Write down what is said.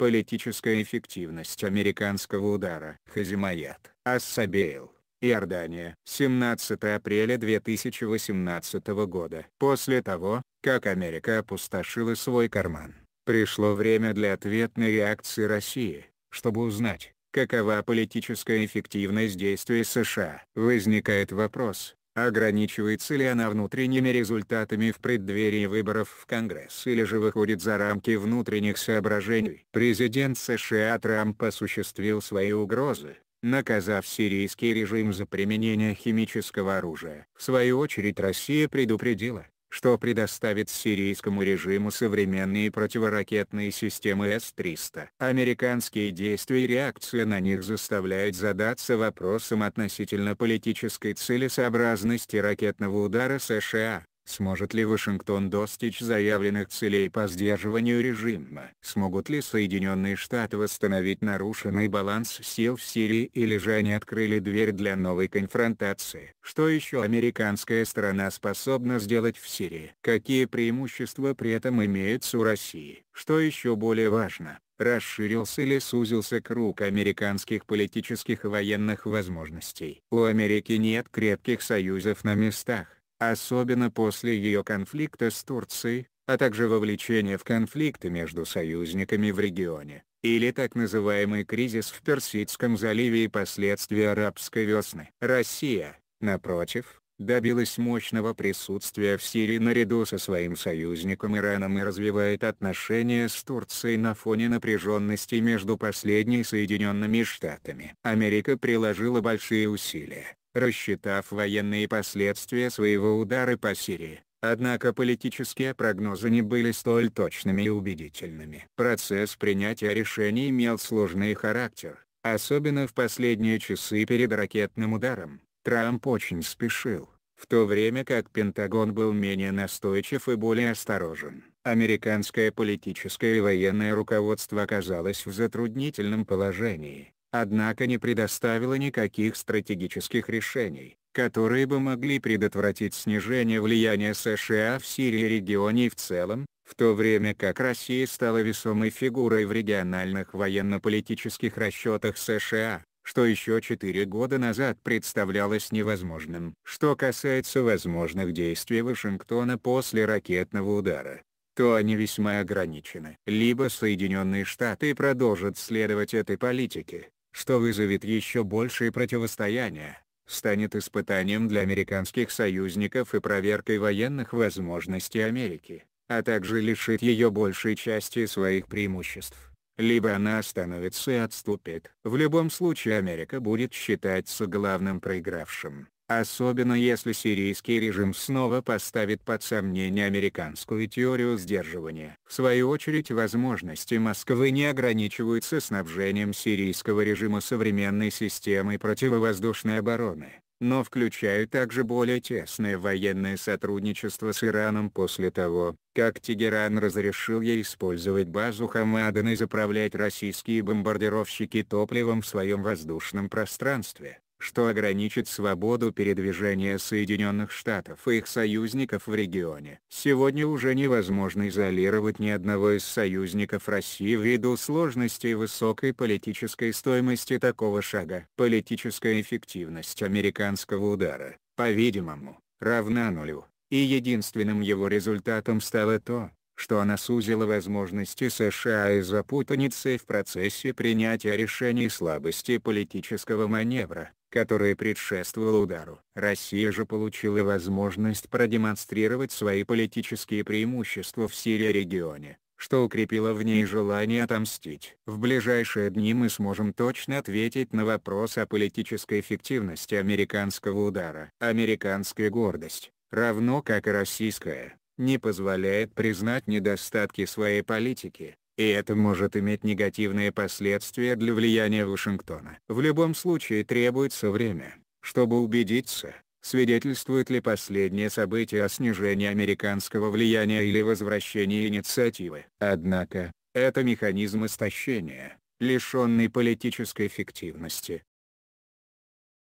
Политическая эффективность американского удара. Хазимаят, Ассабейл, Иордания. 17 апреля 2018 года. После того, как Америка опустошила свой карман, пришло время для ответной реакции России, чтобы узнать, какова политическая эффективность действий США. Возникает вопрос, Ограничивается ли она внутренними результатами в преддверии выборов в Конгресс или же выходит за рамки внутренних соображений? Президент США Трамп осуществил свои угрозы, наказав сирийский режим за применение химического оружия. В свою очередь Россия предупредила, что предоставит сирийскому режиму современные противоракетные системы С-300. Американские действия и реакция на них заставляют задаться вопросом относительно политической целесообразности ракетного удара США. Сможет ли Вашингтон достичь заявленных целей по сдерживанию режима? Смогут ли Соединенные Штаты восстановить нарушенный баланс сил в Сирии или же они открыли дверь для новой конфронтации? Что еще американская страна способна сделать в Сирии? Какие преимущества при этом имеются у России? Что еще более важно, расширился или сузился круг американских политических и военных возможностей. У Америки нет крепких союзов на местах особенно после ее конфликта с Турцией, а также вовлечения в конфликты между союзниками в регионе, или так называемый кризис в Персидском заливе и последствия арабской весны. Россия, напротив, добилась мощного присутствия в Сирии наряду со своим союзником Ираном и развивает отношения с Турцией на фоне напряженности между последней и Соединенными Штатами. Америка приложила большие усилия, рассчитав военные последствия своего удара по Сирии. Однако политические прогнозы не были столь точными и убедительными. Процесс принятия решений имел сложный характер, особенно в последние часы перед ракетным ударом. Трамп очень спешил, в то время как Пентагон был менее настойчив и более осторожен. Американское политическое и военное руководство оказалось в затруднительном положении однако не предоставила никаких стратегических решений, которые бы могли предотвратить снижение влияния США в Сирии и регионе в целом, в то время как Россия стала весомой фигурой в региональных военно-политических расчетах США, что еще четыре года назад представлялось невозможным. Что касается возможных действий Вашингтона после ракетного удара, то они весьма ограничены. Либо Соединенные Штаты продолжат следовать этой политике, что вызовет еще большее противостояние, станет испытанием для американских союзников и проверкой военных возможностей Америки, а также лишит ее большей части своих преимуществ. Либо она остановится и отступит. В любом случае Америка будет считаться главным проигравшим. Особенно если сирийский режим снова поставит под сомнение американскую теорию сдерживания. В свою очередь возможности Москвы не ограничиваются снабжением сирийского режима современной системой противовоздушной обороны но включают также более тесное военное сотрудничество с Ираном после того, как Тегеран разрешил ей использовать базу Хамаден и заправлять российские бомбардировщики топливом в своем воздушном пространстве что ограничит свободу передвижения Соединенных Штатов и их союзников в регионе. Сегодня уже невозможно изолировать ни одного из союзников России ввиду сложностей и высокой политической стоимости такого шага. Политическая эффективность американского удара, по-видимому, равна нулю, и единственным его результатом стало то, что она сузила возможности США из-за путаницы в процессе принятия решений слабости политического маневра которое предшествовало удару. Россия же получила возможность продемонстрировать свои политические преимущества в Сирии регионе, что укрепило в ней желание отомстить. В ближайшие дни мы сможем точно ответить на вопрос о политической эффективности американского удара. Американская гордость, равно как и российская, не позволяет признать недостатки своей политики, и это может иметь негативные последствия для влияния Вашингтона. В любом случае требуется время, чтобы убедиться, свидетельствует ли последнее событие о снижении американского влияния или возвращении инициативы. Однако, это механизм истощения, лишенный политической эффективности,